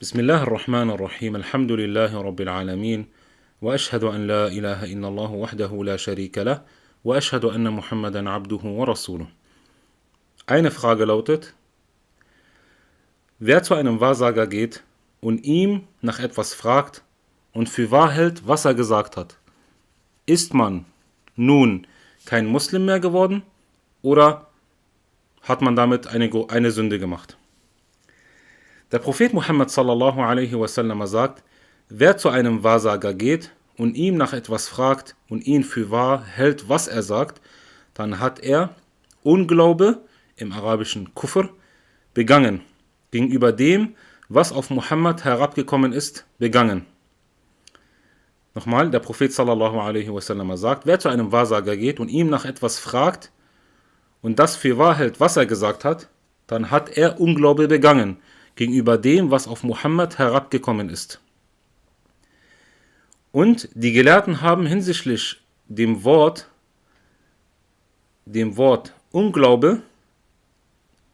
بسم الله الرحمن الرحيم الحمد لله رب العالمين واشهد ان لا اله الا الله وحده لا شريك له واشهد ان محمدا عبده ورسوله Eine Frage lautet Wer zu einem Wahrsager geht und ihm nach etwas fragt und für wahr hält, was er gesagt hat, ist man nun kein Muslim mehr geworden oder hat man damit eine, eine Sünde gemacht? Der Prophet Muhammad sallallahu alaihi wasallam sagt, wer zu einem Wahrsager geht und ihm nach etwas fragt und ihn für wahr hält, was er sagt, dann hat er Unglaube, im arabischen Kufr, begangen, gegenüber dem, was auf Muhammad herabgekommen ist, begangen. Nochmal, der Prophet sallallahu alaihi wasallam sagt, wer zu einem Wahrsager geht und ihm nach etwas fragt und das für wahr hält, was er gesagt hat, dann hat er Unglaube begangen gegenüber dem, was auf Muhammad herabgekommen ist. Und die Gelehrten haben hinsichtlich dem Wort, dem Wort Unglaube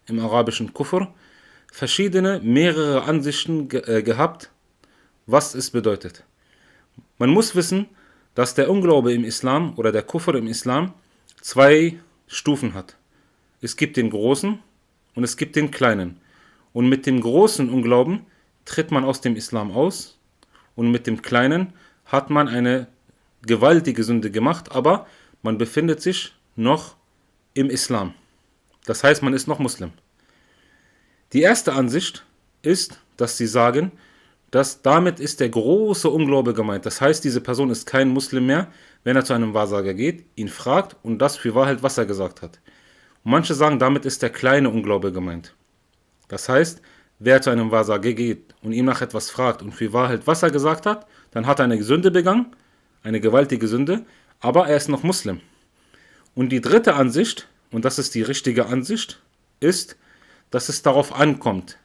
im arabischen Kufr, verschiedene, mehrere Ansichten ge äh, gehabt, was es bedeutet. Man muss wissen, dass der Unglaube im Islam oder der Kufr im Islam zwei Stufen hat. Es gibt den großen und es gibt den kleinen. Und mit dem großen Unglauben tritt man aus dem Islam aus und mit dem kleinen hat man eine gewaltige Sünde gemacht, aber man befindet sich noch im Islam. Das heißt, man ist noch Muslim. Die erste Ansicht ist, dass sie sagen, dass damit ist der große Unglaube gemeint. Das heißt, diese Person ist kein Muslim mehr, wenn er zu einem Wahrsager geht, ihn fragt und das für Wahrheit, was er gesagt hat. Und manche sagen, damit ist der kleine Unglaube gemeint. Das heißt, wer zu einem Wahrsager geht und ihm nach etwas fragt und für wahr hält, was er gesagt hat, dann hat er eine Sünde begangen, eine gewaltige Sünde, aber er ist noch Muslim. Und die dritte Ansicht, und das ist die richtige Ansicht, ist, dass es darauf ankommt,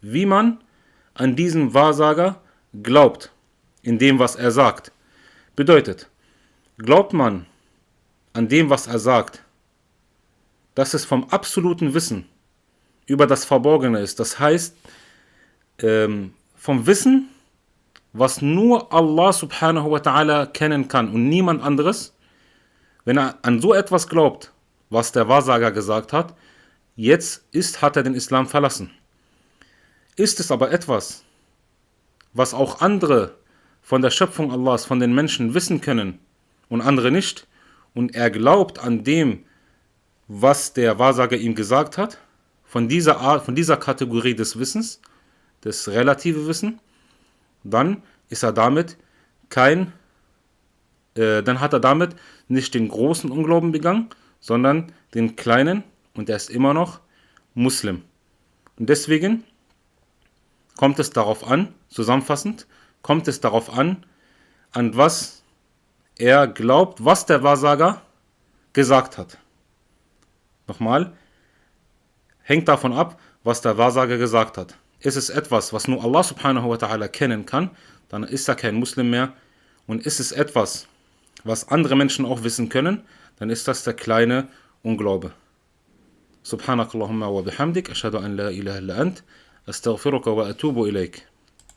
wie man an diesen Wahrsager glaubt, in dem, was er sagt. Bedeutet, glaubt man an dem, was er sagt, dass es vom absoluten Wissen über das Verborgene ist. Das heißt, ähm, vom Wissen, was nur Allah subhanahu wa ta'ala kennen kann und niemand anderes, wenn er an so etwas glaubt, was der Wahrsager gesagt hat, jetzt ist, hat er den Islam verlassen. Ist es aber etwas, was auch andere von der Schöpfung Allahs, von den Menschen wissen können und andere nicht, und er glaubt an dem, was der Wahrsager ihm gesagt hat, von dieser Art, von dieser Kategorie des Wissens, das relative Wissen, dann ist er damit kein, äh, dann hat er damit nicht den großen Unglauben begangen, sondern den kleinen und er ist immer noch Muslim. Und deswegen kommt es darauf an, zusammenfassend, kommt es darauf an, an was er glaubt, was der Wahrsager gesagt hat. Nochmal, hängt davon ab, was der Wahrsager gesagt hat. Ist es etwas, was nur Allah subhanahu wa ta'ala kennen kann, dann ist er kein Muslim mehr. Und ist es etwas, was andere Menschen auch wissen können, dann ist das der kleine Unglaube. Subhanakallahumma wa bihamdik, ashadu an la ilaha illa ant, أنت wa atubu إليك